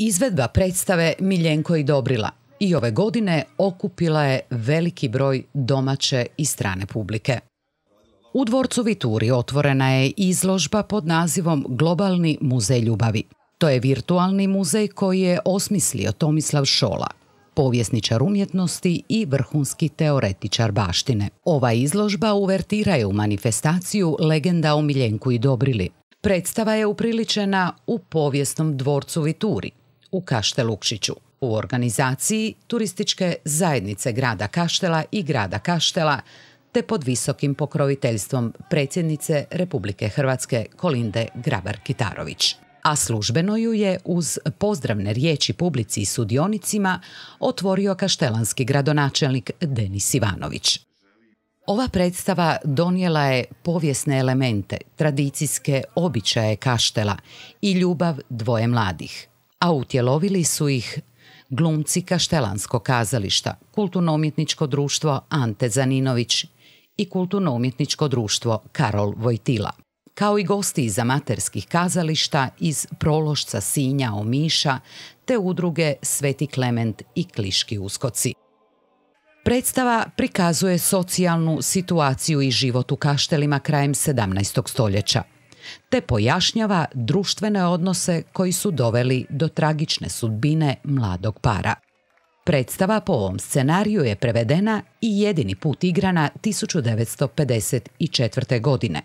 Izvedba predstave Miljenko i Dobrila i ove godine okupila je veliki broj domaće i strane publike. U dvorcu Vituri otvorena je izložba pod nazivom Globalni muzej ljubavi. To je virtualni muzej koji je osmislio Tomislav Šola, povjesničar umjetnosti i vrhunski teoretičar baštine. Ova izložba uvertira je u manifestaciju Legenda o Miljenku i Dobrili. Predstava je upriličena u povijesnom dvorcu Vituri, u Kaštelukšiću u organizaciji turističke zajednice grada Kaštela i grada Kaštela te pod visokim pokroviteljstvom predsjednice Republike Hrvatske Kolinde Grabar-Kitarović. A službeno ju je uz pozdravne riječi publici i sudionicima otvorio kaštelanski gradonačelnik Denis Ivanović. Ova predstava donijela je povijesne elemente, tradicijske običaje kaštela i ljubav dvoje mladih, a utjelovili su ih glumci Kaštelanskog kazališta, Kulturno-umjetničko društvo Ante Zaninović i Kulturno-umjetničko društvo Karol Vojtila. Kao i gosti iz amaterskih kazališta, iz Prološca Sinja Omiša, te udruge Sveti Klement i Kliški uskoci. Predstava prikazuje socijalnu situaciju i život u kaštelima krajem 17. stoljeća – te pojašnjava društvene odnose koji su doveli do tragične sudbine mladog para. Predstava po ovom scenariju je prevedena i jedini put igrana 1954. godine.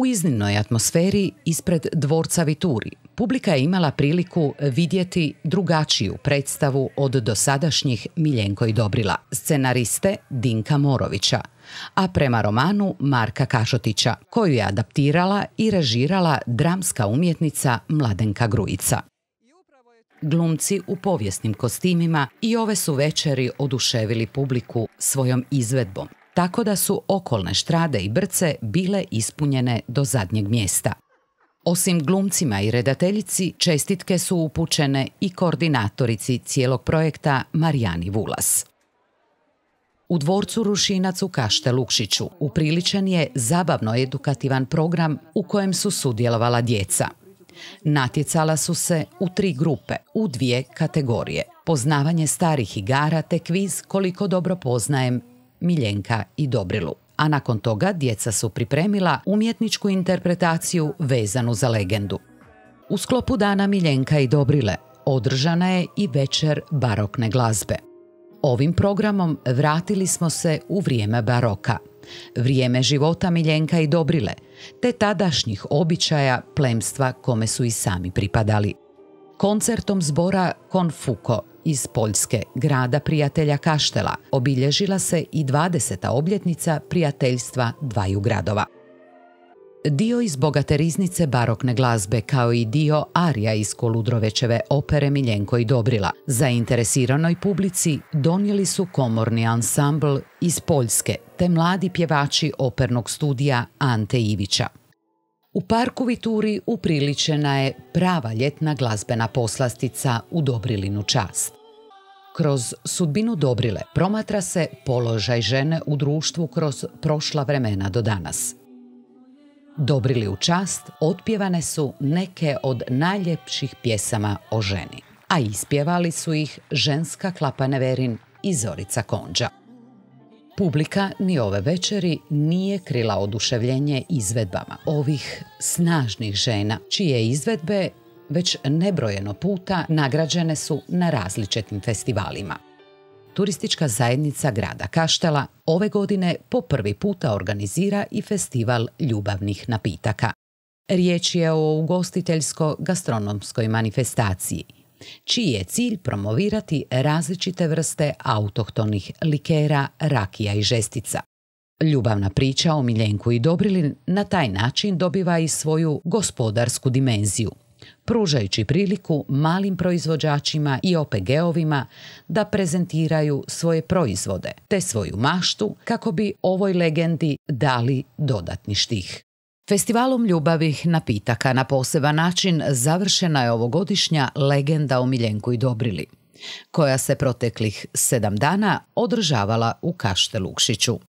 U iznimnoj atmosferi ispred dvorca Vituri publika je imala priliku vidjeti drugačiju predstavu od dosadašnjih Miljenko i Dobrila, scenariste Dinka Morovića, a prema romanu Marka Kašotića, koju je adaptirala i režirala dramska umjetnica Mladenka Grujica. Glumci u povijesnim kostimima i ove su večeri oduševili publiku svojom izvedbom, tako da su okolne štrade i brce bile ispunjene do zadnjeg mjesta. Osim glumcima i redateljici, čestitke su upućene i koordinatorici cijelog projekta Marijani Vulas. U dvorcu Rušinac u Kašte Lukšiću upriličen je zabavno-edukativan program u kojem su sudjelovala djeca. Natjecala su se u tri grupe, u dvije kategorije. Poznavanje starih igara te kviz koliko dobro poznajem Miljenka i Dobrilu. A nakon toga djeca su pripremila umjetničku interpretaciju vezanu za legendu. U sklopu dana Miljenka i Dobrile održana je i večer barokne glazbe. Ovim programom vratili smo se u vrijeme baroka, vrijeme života Miljenka i Dobrile, te tadašnjih običaja plemstva kome su i sami pripadali. Koncertom zbora Konfuko iz Poljske, grada prijatelja Kaštela, obilježila se i 20. obljetnica prijateljstva dvaju gradova. Dio iz bogateriznice barokne glazbe kao i dio arija iz Koludrovečeve opere Miljenko i Dobrila. Zainteresiranoj publici donijeli su komorni ansambl iz Poljske te mladi pjevači opernog studija Ante Ivića. U parku Vituri upriličena je prava ljetna glazbena poslastica u Dobrilinu čast. Kroz sudbinu Dobrile promatra se položaj žene u društvu kroz prošla vremena do danas. Dobrili u čast otpjevane su neke od najljepših pjesama o ženi, a ispjevali su ih ženska klapa Neverin i Zorica Konđa. Publika ni ove večeri nije krila oduševljenje izvedbama ovih snažnih žena, čije izvedbe već nebrojeno puta nagrađene su na različitim festivalima. Turistička zajednica grada Kaštela ove godine po prvi puta organizira i festival ljubavnih napitaka. Riječ je o ugostiteljsko-gastronomskoj manifestaciji, čiji je cilj promovirati različite vrste autohtonih likera, rakija i žestica. Ljubavna priča o Miljenku i Dobrilin na taj način dobiva i svoju gospodarsku dimenziju – pružajući priliku malim proizvođačima i OPG-ovima da prezentiraju svoje proizvode te svoju maštu kako bi ovoj legendi dali dodatni štih. Festivalom ljubavih napitaka na poseban način završena je ovogodišnja legenda o Miljenku i Dobrili, koja se proteklih sedam dana održavala u Kaštelukšiću.